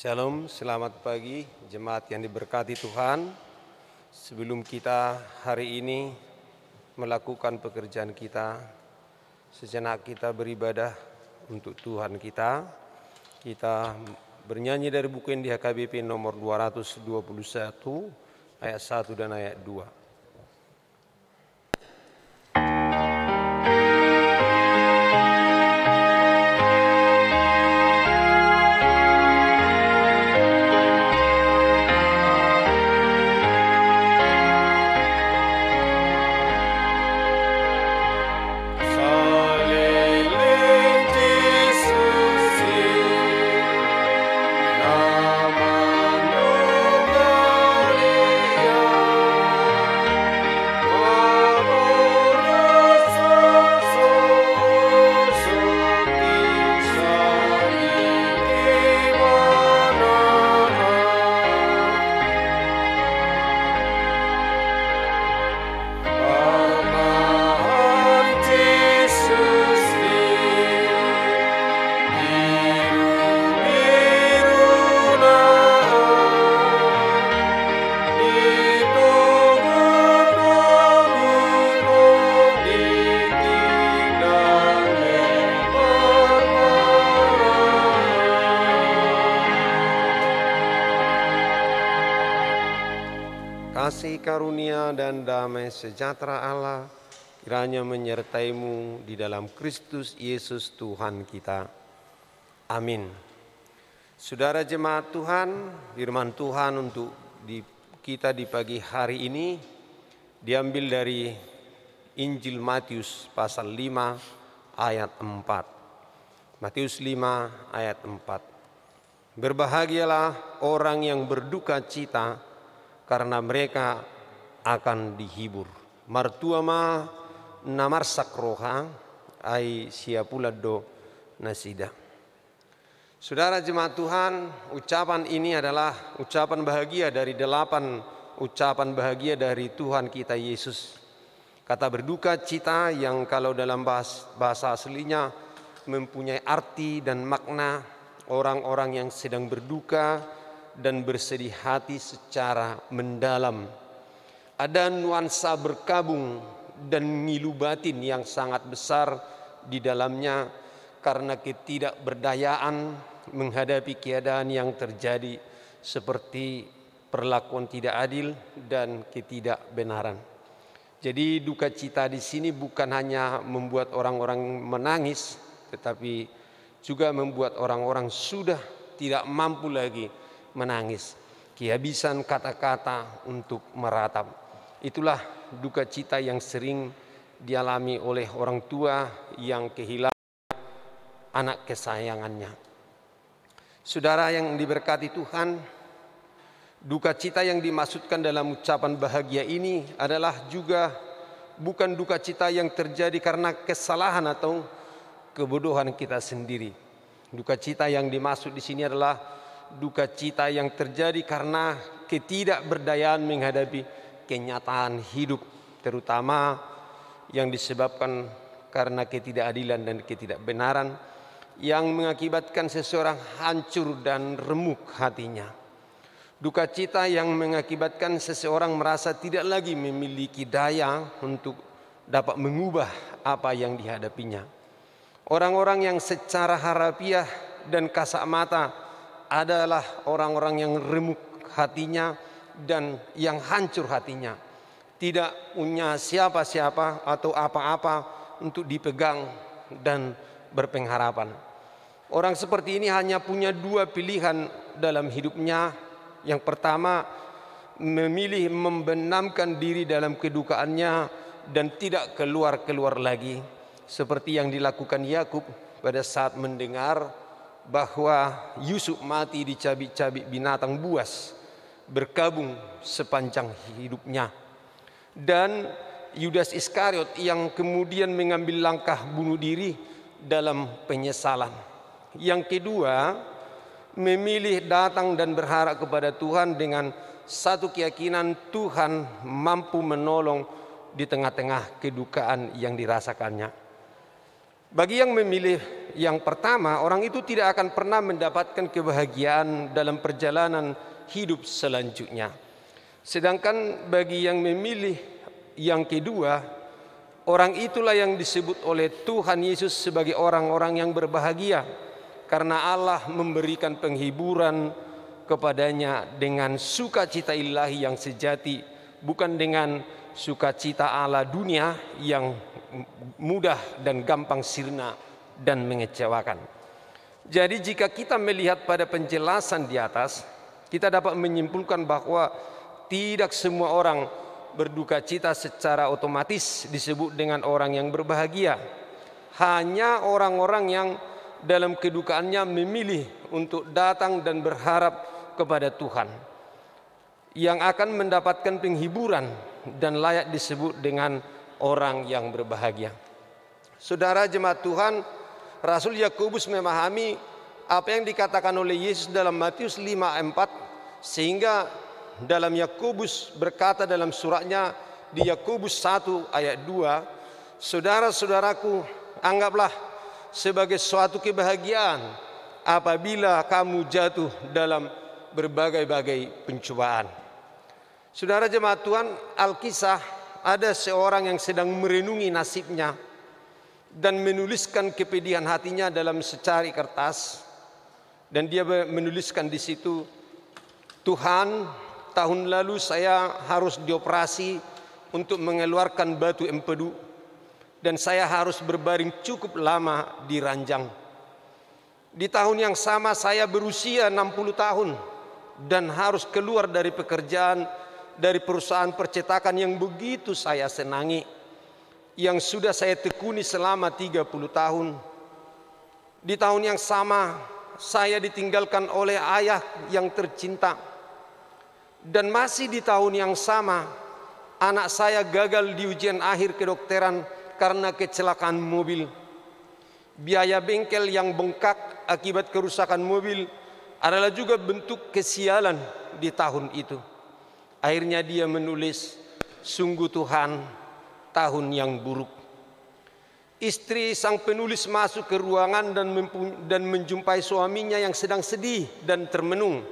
Shalom, selamat pagi jemaat yang diberkati Tuhan. Sebelum kita hari ini melakukan pekerjaan kita, sejenak kita beribadah untuk Tuhan kita. Kita bernyanyi dari buku yang di HKBP nomor 221 ayat 1 dan ayat 2. karunia dan damai sejahtera Allah kiranya menyertaimu di dalam Kristus Yesus Tuhan kita. Amin. Saudara jemaat Tuhan, firman Tuhan untuk kita di pagi hari ini diambil dari Injil Matius pasal 5 ayat 4. Matius 5 ayat 4. Berbahagialah orang yang berduka cita karena mereka akan dihibur. Martua ma namar sakroha ai siapula do nasida. Saudara jemaat Tuhan, ucapan ini adalah ucapan bahagia dari delapan ucapan bahagia dari Tuhan kita Yesus. Kata berduka cita yang kalau dalam bahasa aslinya mempunyai arti dan makna orang-orang yang sedang berduka dan bersedih hati secara mendalam ada nuansa berkabung dan ngilu batin yang sangat besar di dalamnya karena ketidakberdayaan menghadapi keadaan yang terjadi seperti perlakuan tidak adil dan ketidakbenaran. Jadi duka cita di sini bukan hanya membuat orang-orang menangis tetapi juga membuat orang-orang sudah tidak mampu lagi menangis. Kehabisan kata-kata untuk meratap. Itulah duka cita yang sering dialami oleh orang tua yang kehilangan anak kesayangannya. Saudara yang diberkati Tuhan, duka cita yang dimaksudkan dalam ucapan bahagia ini adalah juga bukan duka cita yang terjadi karena kesalahan atau kebodohan kita sendiri. Duka cita yang dimaksud di sini adalah duka cita yang terjadi karena ketidakberdayaan menghadapi kenyataan hidup terutama yang disebabkan karena ketidakadilan dan ketidakbenaran yang mengakibatkan seseorang hancur dan remuk hatinya. Duka cita yang mengakibatkan seseorang merasa tidak lagi memiliki daya untuk dapat mengubah apa yang dihadapinya. Orang-orang yang secara harapiah dan kasak mata adalah orang-orang yang remuk hatinya, dan yang hancur hatinya. Tidak punya siapa-siapa atau apa-apa untuk dipegang dan berpengharapan. Orang seperti ini hanya punya dua pilihan dalam hidupnya. Yang pertama, memilih membenamkan diri dalam kedukaannya dan tidak keluar-keluar lagi. Seperti yang dilakukan Yakub pada saat mendengar bahwa Yusuf mati dicabik-cabik binatang buas berkabung sepanjang hidupnya. Dan Yudas Iskariot yang kemudian mengambil langkah bunuh diri dalam penyesalan. Yang kedua, memilih datang dan berharap kepada Tuhan dengan satu keyakinan Tuhan mampu menolong di tengah-tengah kedukaan yang dirasakannya. Bagi yang memilih yang pertama, orang itu tidak akan pernah mendapatkan kebahagiaan dalam perjalanan hidup selanjutnya. Sedangkan bagi yang memilih yang kedua, orang itulah yang disebut oleh Tuhan Yesus sebagai orang-orang yang berbahagia karena Allah memberikan penghiburan kepadanya dengan sukacita ilahi yang sejati, bukan dengan sukacita ala dunia yang mudah dan gampang sirna dan mengecewakan. Jadi jika kita melihat pada penjelasan di atas, kita dapat menyimpulkan bahwa tidak semua orang berduka cita secara otomatis disebut dengan orang yang berbahagia. Hanya orang-orang yang dalam kedukaannya memilih untuk datang dan berharap kepada Tuhan yang akan mendapatkan penghiburan dan layak disebut dengan orang yang berbahagia. Saudara jemaat Tuhan, Rasul Yakobus memahami apa yang dikatakan oleh Yesus dalam Matius 5:4 sehingga dalam Yakobus berkata dalam suratnya di Yakobus 1 ayat 2 Saudara-saudaraku anggaplah sebagai suatu kebahagiaan apabila kamu jatuh dalam berbagai-bagai pencobaan Saudara jemaat Tuhan Alkisah ada seorang yang sedang merenungi nasibnya dan menuliskan kepedihan hatinya dalam secari kertas dan dia menuliskan di situ, Tuhan, tahun lalu saya harus dioperasi untuk mengeluarkan batu empedu dan saya harus berbaring cukup lama di ranjang. Di tahun yang sama saya berusia 60 tahun dan harus keluar dari pekerjaan dari perusahaan percetakan yang begitu saya senangi yang sudah saya tekuni selama 30 tahun. Di tahun yang sama saya ditinggalkan oleh ayah yang tercinta. Dan masih di tahun yang sama, anak saya gagal di ujian akhir kedokteran karena kecelakaan mobil. Biaya bengkel yang bengkak akibat kerusakan mobil adalah juga bentuk kesialan di tahun itu. Akhirnya dia menulis, sungguh Tuhan tahun yang buruk. Istri sang penulis masuk ke ruangan dan, dan menjumpai suaminya yang sedang sedih dan termenung.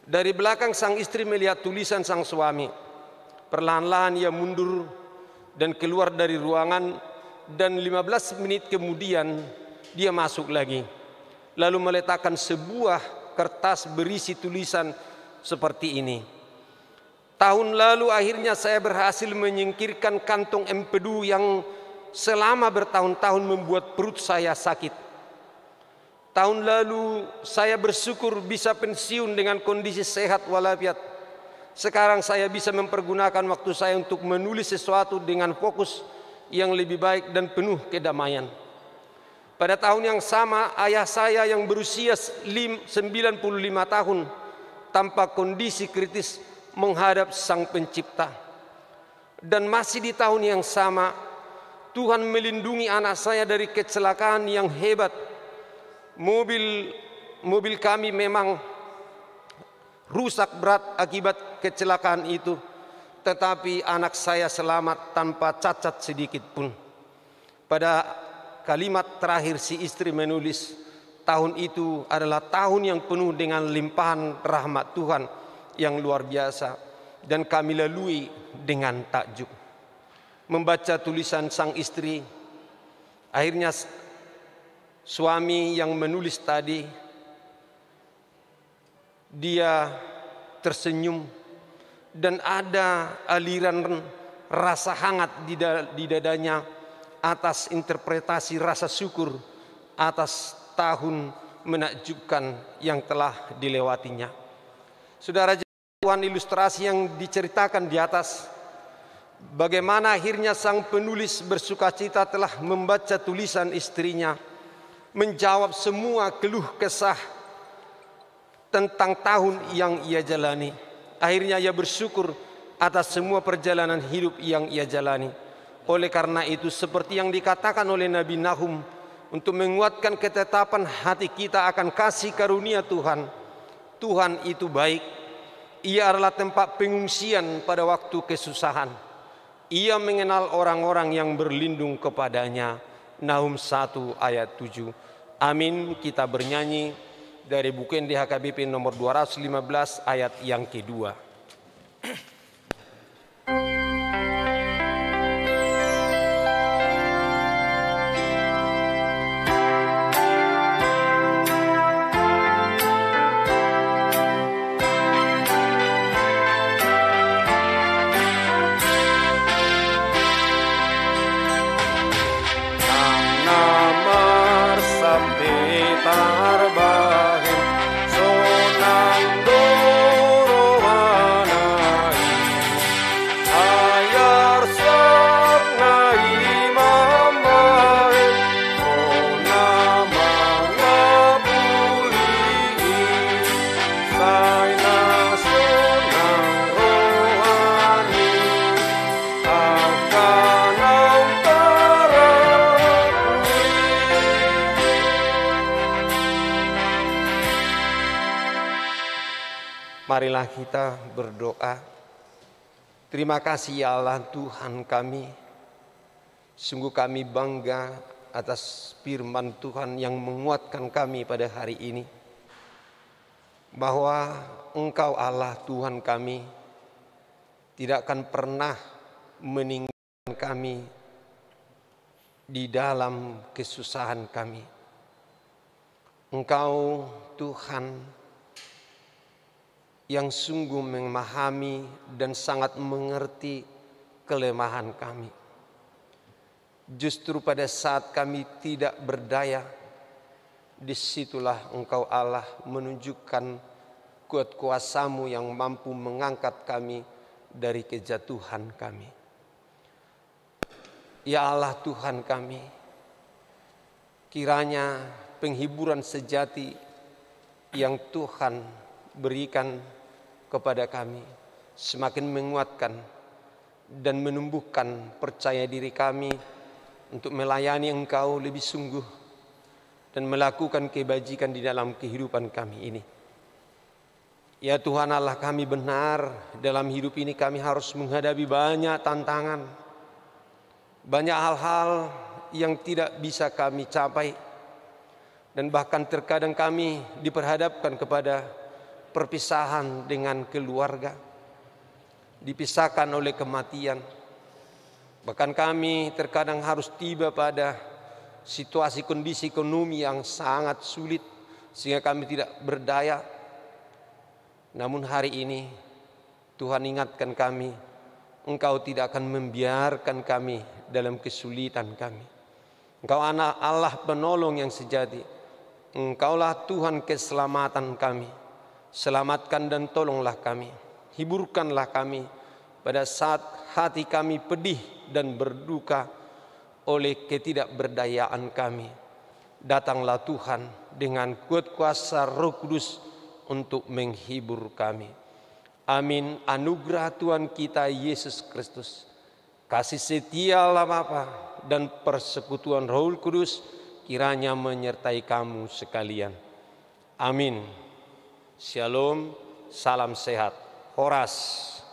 Dari belakang sang istri melihat tulisan sang suami. Perlahan-lahan ia mundur dan keluar dari ruangan dan 15 menit kemudian dia masuk lagi. Lalu meletakkan sebuah kertas berisi tulisan seperti ini. Tahun lalu akhirnya saya berhasil menyingkirkan kantong empedu yang selama bertahun-tahun membuat perut saya sakit. Tahun lalu saya bersyukur bisa pensiun dengan kondisi sehat walafiat. Sekarang saya bisa mempergunakan waktu saya untuk menulis sesuatu dengan fokus yang lebih baik dan penuh kedamaian. Pada tahun yang sama ayah saya yang berusia 95 tahun tanpa kondisi kritis menghadap sang pencipta. Dan masih di tahun yang sama Tuhan melindungi anak saya dari kecelakaan yang hebat. Mobil mobil kami memang rusak berat akibat kecelakaan itu, tetapi anak saya selamat tanpa cacat sedikit pun. Pada kalimat terakhir si istri menulis, tahun itu adalah tahun yang penuh dengan limpahan rahmat Tuhan yang luar biasa dan kami lalui dengan takjub membaca tulisan sang istri. Akhirnya suami yang menulis tadi dia tersenyum dan ada aliran rasa hangat di, dadanya atas interpretasi rasa syukur atas tahun menakjubkan yang telah dilewatinya. Saudara Tuhan ilustrasi yang diceritakan di atas Bagaimana akhirnya sang penulis bersukacita telah membaca tulisan istrinya, menjawab semua keluh kesah tentang tahun yang ia jalani. Akhirnya ia bersyukur atas semua perjalanan hidup yang ia jalani. Oleh karena itu seperti yang dikatakan oleh Nabi Nahum untuk menguatkan ketetapan hati kita akan kasih karunia Tuhan. Tuhan itu baik. Ia adalah tempat pengungsian pada waktu kesusahan. Ia mengenal orang-orang yang berlindung kepadanya. Nahum 1 ayat 7. Amin, kita bernyanyi dari buku NDHKBP nomor 215 ayat yang kedua. marilah kita berdoa. Terima kasih ya Allah Tuhan kami. Sungguh kami bangga atas firman Tuhan yang menguatkan kami pada hari ini. Bahwa Engkau Allah Tuhan kami tidak akan pernah meninggalkan kami di dalam kesusahan kami. Engkau Tuhan yang sungguh memahami dan sangat mengerti kelemahan kami. Justru pada saat kami tidak berdaya, disitulah Engkau Allah menunjukkan kuat kuasamu yang mampu mengangkat kami dari kejatuhan kami. Ya Allah Tuhan kami, kiranya penghiburan sejati yang Tuhan berikan kepada kami, semakin menguatkan dan menumbuhkan percaya diri kami untuk melayani Engkau lebih sungguh dan melakukan kebajikan di dalam kehidupan kami ini. Ya Tuhan Allah kami benar dalam hidup ini kami harus menghadapi banyak tantangan. Banyak hal-hal yang tidak bisa kami capai. Dan bahkan terkadang kami diperhadapkan kepada perpisahan dengan keluarga, dipisahkan oleh kematian. Bahkan kami terkadang harus tiba pada situasi kondisi ekonomi yang sangat sulit sehingga kami tidak berdaya. Namun hari ini Tuhan ingatkan kami, Engkau tidak akan membiarkan kami dalam kesulitan kami. Engkau anak Allah penolong yang sejati. Engkaulah Tuhan keselamatan kami. Selamatkan dan tolonglah kami, hiburkanlah kami pada saat hati kami pedih dan berduka oleh ketidakberdayaan kami. Datanglah Tuhan dengan kuat kuasa Roh Kudus untuk menghibur kami. Amin. Anugerah Tuhan kita Yesus Kristus, kasih setia Allah Bapa dan persekutuan Roh Kudus kiranya menyertai kamu sekalian. Amin. Shalom, salam sehat. Horas.